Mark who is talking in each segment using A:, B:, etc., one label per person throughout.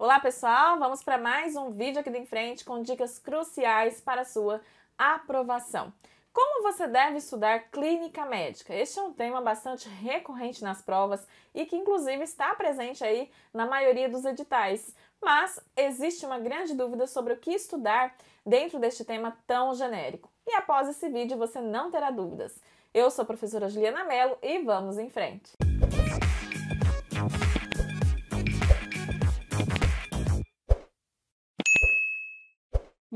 A: Olá pessoal, vamos para mais um vídeo aqui do em frente com dicas cruciais para a sua aprovação. Como você deve estudar clínica médica? Este é um tema bastante recorrente nas provas e que inclusive está presente aí na maioria dos editais. Mas existe uma grande dúvida sobre o que estudar dentro deste tema tão genérico. E após esse vídeo você não terá dúvidas. Eu sou a professora Juliana Mello e vamos em frente. Música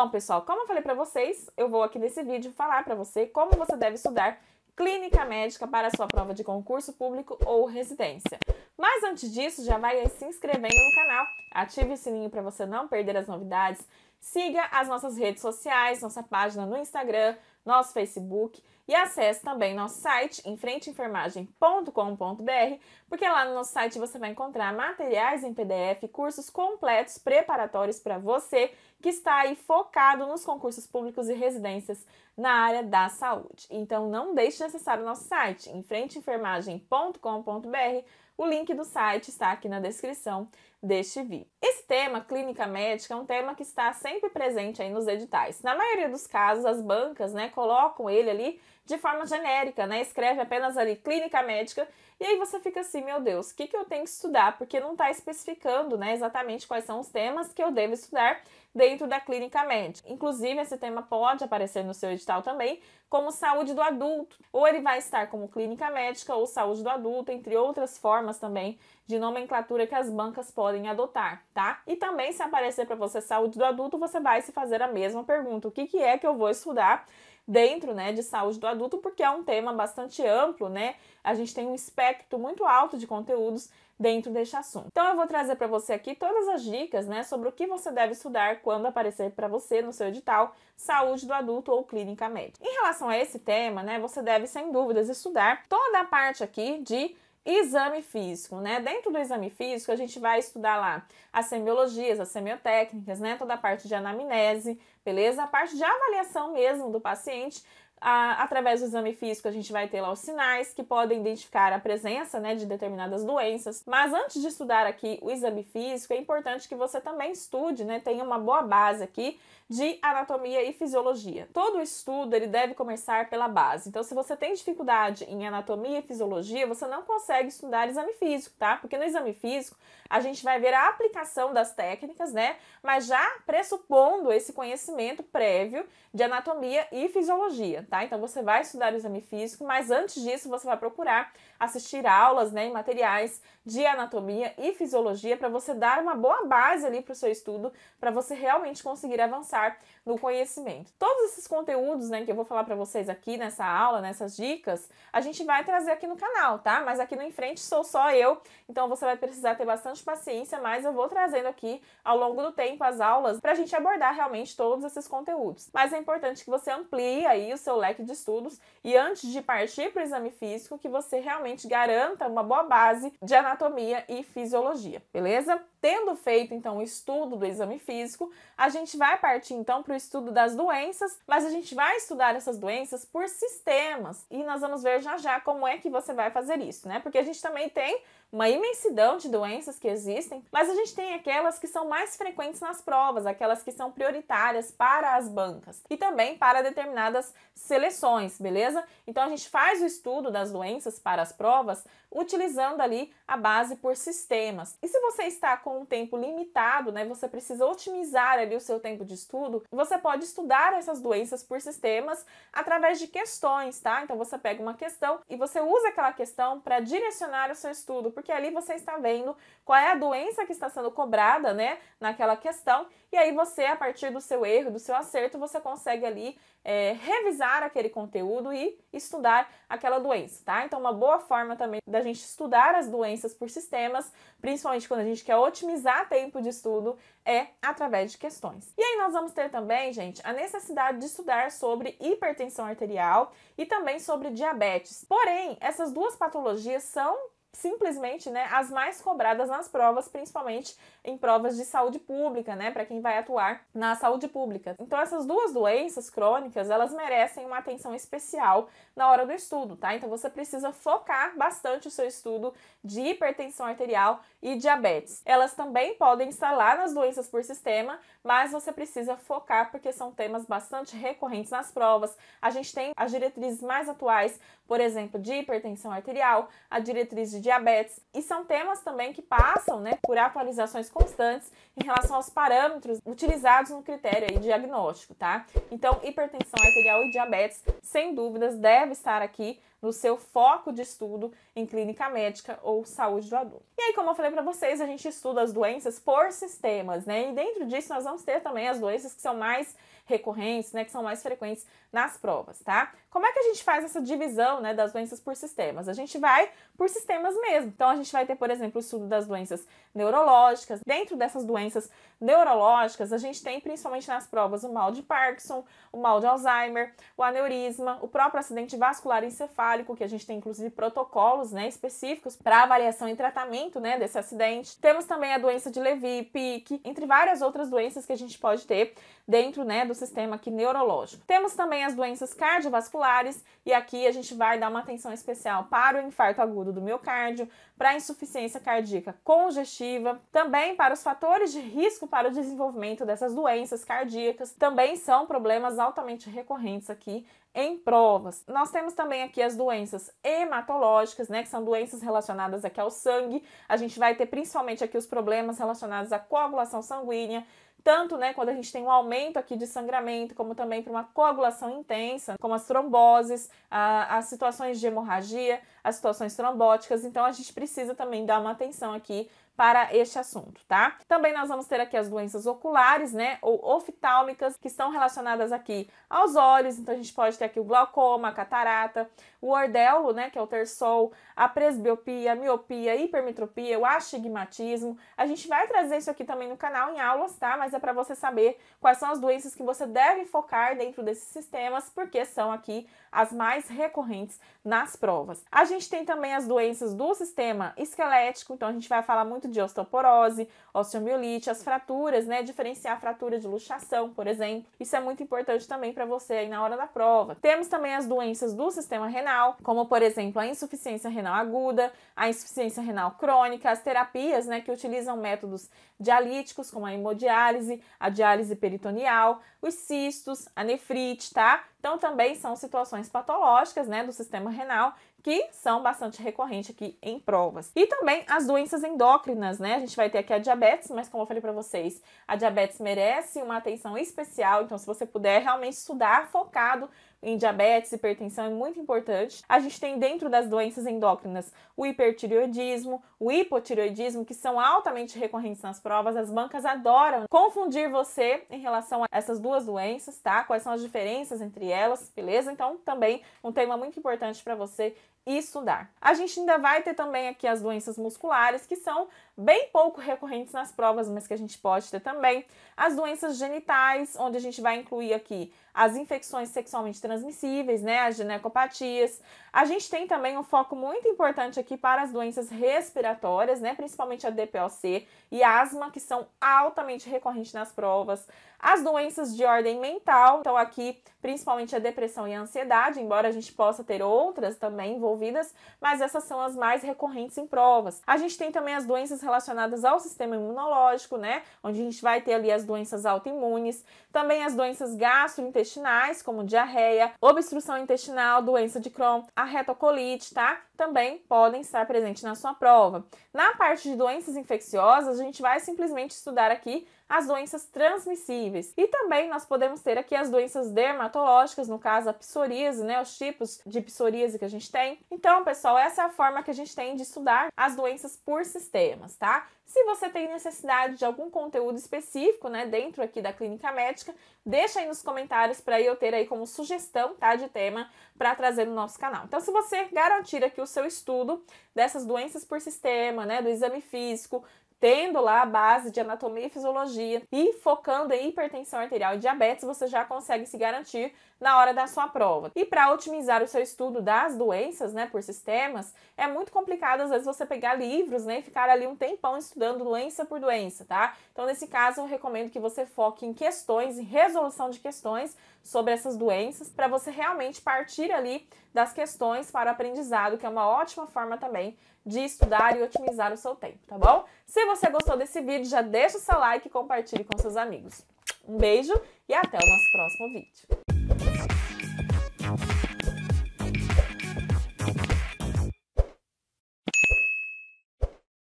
A: Bom, pessoal, como eu falei para vocês, eu vou aqui nesse vídeo falar para você como você deve estudar clínica médica para sua prova de concurso público ou residência. Mas antes disso, já vai se inscrevendo no canal, ative o sininho para você não perder as novidades, siga as nossas redes sociais, nossa página no Instagram, nosso Facebook. E acesse também nosso site, enfrenteenfermagem.com.br, porque lá no nosso site você vai encontrar materiais em PDF, cursos completos preparatórios para você que está aí focado nos concursos públicos e residências na área da saúde. Então não deixe de acessar o nosso site, enfrenteenfermagem.com.br. O link do site está aqui na descrição deste vídeo. Esse tema, clínica médica, é um tema que está sempre presente aí nos editais. Na maioria dos casos, as bancas, né, colocam ele ali de forma genérica, né, escreve apenas ali clínica médica, e aí você fica assim, meu Deus, o que, que eu tenho que estudar? Porque não está especificando, né, exatamente quais são os temas que eu devo estudar dentro da clínica médica. Inclusive, esse tema pode aparecer no seu edital também como saúde do adulto, ou ele vai estar como clínica médica ou saúde do adulto, entre outras formas também de nomenclatura que as bancas podem podem adotar, tá? E também se aparecer para você saúde do adulto, você vai se fazer a mesma pergunta: o que, que é que eu vou estudar? dentro né, de saúde do adulto, porque é um tema bastante amplo, né? A gente tem um espectro muito alto de conteúdos dentro deste assunto. Então eu vou trazer para você aqui todas as dicas né, sobre o que você deve estudar quando aparecer para você no seu edital saúde do adulto ou clínica médica. Em relação a esse tema, né, você deve, sem dúvidas, estudar toda a parte aqui de Exame físico, né? Dentro do exame físico, a gente vai estudar lá as semiologias, as semiotécnicas, né? Toda a parte de anamnese, beleza? A parte de avaliação mesmo do paciente. A, através do exame físico, a gente vai ter lá os sinais que podem identificar a presença né, de determinadas doenças. Mas antes de estudar aqui o exame físico, é importante que você também estude, né? Tenha uma boa base aqui de anatomia e fisiologia. Todo estudo ele deve começar pela base. Então, se você tem dificuldade em anatomia e fisiologia, você não consegue estudar exame físico, tá? Porque no exame físico a gente vai ver a aplicação das técnicas, né? Mas já pressupondo esse conhecimento prévio de anatomia e fisiologia, tá? Então, você vai estudar o exame físico, mas antes disso você vai procurar assistir aulas, né, e materiais de anatomia e fisiologia para você dar uma boa base ali para o seu estudo, para você realmente conseguir avançar avançar no conhecimento. Todos esses conteúdos, né, que eu vou falar para vocês aqui nessa aula, nessas dicas, a gente vai trazer aqui no canal, tá? Mas aqui no em frente sou só eu, então você vai precisar ter bastante paciência, mas eu vou trazendo aqui ao longo do tempo as aulas para a gente abordar realmente todos esses conteúdos. Mas é importante que você amplie aí o seu leque de estudos e antes de partir para o exame físico, que você realmente garanta uma boa base de anatomia e fisiologia, beleza? Tendo feito então o estudo do exame físico, a gente vai partir parte então para o estudo das doenças, mas a gente vai estudar essas doenças por sistemas e nós vamos ver já já como é que você vai fazer isso, né? Porque a gente também tem uma imensidão de doenças que existem, mas a gente tem aquelas que são mais frequentes nas provas, aquelas que são prioritárias para as bancas e também para determinadas seleções, beleza? Então a gente faz o estudo das doenças para as provas utilizando ali a base por sistemas. E se você está com um tempo limitado, né, você precisa otimizar ali o seu tempo de estudo, você pode estudar essas doenças por sistemas através de questões, tá? Então você pega uma questão e você usa aquela questão para direcionar o seu estudo porque ali você está vendo qual é a doença que está sendo cobrada, né, naquela questão, e aí você, a partir do seu erro, do seu acerto, você consegue ali é, revisar aquele conteúdo e estudar aquela doença, tá? Então, uma boa forma também da gente estudar as doenças por sistemas, principalmente quando a gente quer otimizar tempo de estudo, é através de questões. E aí nós vamos ter também, gente, a necessidade de estudar sobre hipertensão arterial e também sobre diabetes. Porém, essas duas patologias são simplesmente né, as mais cobradas nas provas, principalmente em provas de saúde pública, né, para quem vai atuar na saúde pública. Então essas duas doenças crônicas, elas merecem uma atenção especial na hora do estudo, tá? Então você precisa focar bastante o seu estudo de hipertensão arterial e diabetes. Elas também podem estar lá nas doenças por sistema, mas você precisa focar porque são temas bastante recorrentes nas provas. A gente tem as diretrizes mais atuais, por exemplo, de hipertensão arterial, a diretriz de de diabetes. E são temas também que passam né, por atualizações constantes em relação aos parâmetros utilizados no critério aí, diagnóstico, tá? Então, hipertensão arterial e diabetes, sem dúvidas, deve estar aqui no seu foco de estudo em clínica médica ou saúde do adulto. E aí, como eu falei para vocês, a gente estuda as doenças por sistemas, né? E dentro disso nós vamos ter também as doenças que são mais recorrentes, né, que são mais frequentes nas provas, tá? Como é que a gente faz essa divisão né, das doenças por sistemas? A gente vai por sistemas mesmo. Então, a gente vai ter, por exemplo, o estudo das doenças neurológicas. Dentro dessas doenças neurológicas, a gente tem principalmente nas provas o mal de Parkinson, o mal de Alzheimer, o aneurisma, o próprio acidente vascular encefálico, que a gente tem inclusive protocolos né, específicos para avaliação e tratamento né, desse acidente. Temos também a doença de Levy, PIC, entre várias outras doenças que a gente pode ter dentro né, do sistema aqui neurológico. Temos também as doenças cardiovasculares vasculares e aqui a gente vai dar uma atenção especial para o infarto agudo do miocárdio, para a insuficiência cardíaca congestiva, também para os fatores de risco para o desenvolvimento dessas doenças cardíacas, também são problemas altamente recorrentes aqui em provas. Nós temos também aqui as doenças hematológicas, né, que são doenças relacionadas aqui ao sangue. A gente vai ter principalmente aqui os problemas relacionados à coagulação sanguínea, tanto né, quando a gente tem um aumento aqui de sangramento, como também para uma coagulação intensa, como as tromboses, as situações de hemorragia, as situações trombóticas. Então a gente precisa também dar uma atenção aqui para este assunto, tá? Também nós vamos ter aqui as doenças oculares, né, ou oftálmicas, que estão relacionadas aqui aos olhos, então a gente pode ter aqui o glaucoma, a catarata, o ordelo, né, que é o terçol, a presbiopia, a miopia, a hipermetropia, o astigmatismo. A gente vai trazer isso aqui também no canal em aulas, tá? Mas é para você saber quais são as doenças que você deve focar dentro desses sistemas, porque são aqui as mais recorrentes nas provas. A gente tem também as doenças do sistema esquelético, então a gente vai falar muito de osteoporose, osteomielite, as fraturas, né? Diferenciar a fratura de luxação, por exemplo. Isso é muito importante também para você aí na hora da prova. Temos também as doenças do sistema renal, como por exemplo a insuficiência renal aguda, a insuficiência renal crônica, as terapias, né, que utilizam métodos dialíticos, como a hemodiálise, a diálise peritoneal, os cistos, a nefrite, tá? Então também são situações patológicas, né, do sistema renal que são bastante recorrentes aqui em provas. E também as doenças endócrinas, né? A gente vai ter aqui a diabetes, mas como eu falei para vocês, a diabetes merece uma atenção especial, então se você puder realmente estudar focado em diabetes, hipertensão é muito importante. A gente tem dentro das doenças endócrinas o hipertireoidismo, o hipotireoidismo, que são altamente recorrentes nas provas. As bancas adoram confundir você em relação a essas duas doenças, tá? Quais são as diferenças entre elas, beleza? Então, também um tema muito importante para você e estudar. A gente ainda vai ter também aqui as doenças musculares, que são bem pouco recorrentes nas provas, mas que a gente pode ter também. As doenças genitais, onde a gente vai incluir aqui as infecções sexualmente transmissíveis, né, as ginecopatias. A gente tem também um foco muito importante aqui para as doenças respiratórias, né, principalmente a DPOC e asma, que são altamente recorrentes nas provas. As doenças de ordem mental, então aqui principalmente a depressão e a ansiedade, embora a gente possa ter outras também envolvidas, mas essas são as mais recorrentes em provas. A gente tem também as doenças relacionadas ao sistema imunológico, né? Onde a gente vai ter ali as doenças autoimunes, também as doenças gastrointestinais, como diarreia, obstrução intestinal, doença de Crohn, a retocolite, tá? Também podem estar presentes na sua prova. Na parte de doenças infecciosas, a gente vai simplesmente estudar aqui as doenças transmissíveis. E também nós podemos ter aqui as doenças dermatológicas, no caso a psoríase, né, os tipos de psoríase que a gente tem. Então, pessoal, essa é a forma que a gente tem de estudar as doenças por sistemas, tá? Se você tem necessidade de algum conteúdo específico, né, dentro aqui da clínica médica, deixa aí nos comentários para eu ter aí como sugestão, tá, de tema para trazer no nosso canal. Então, se você garantir aqui o seu estudo dessas doenças por sistema, né, do exame físico, tendo lá a base de anatomia e fisiologia e focando em hipertensão arterial e diabetes, você já consegue se garantir na hora da sua prova. E para otimizar o seu estudo das doenças, né, por sistemas, é muito complicado às vezes você pegar livros, né, e ficar ali um tempão estudando doença por doença, tá? Então, nesse caso, eu recomendo que você foque em questões, em resolução de questões, sobre essas doenças, para você realmente partir ali das questões para o aprendizado, que é uma ótima forma também de estudar e otimizar o seu tempo, tá bom? Se você gostou desse vídeo, já deixa o seu like e compartilhe com seus amigos. Um beijo e até o nosso próximo vídeo.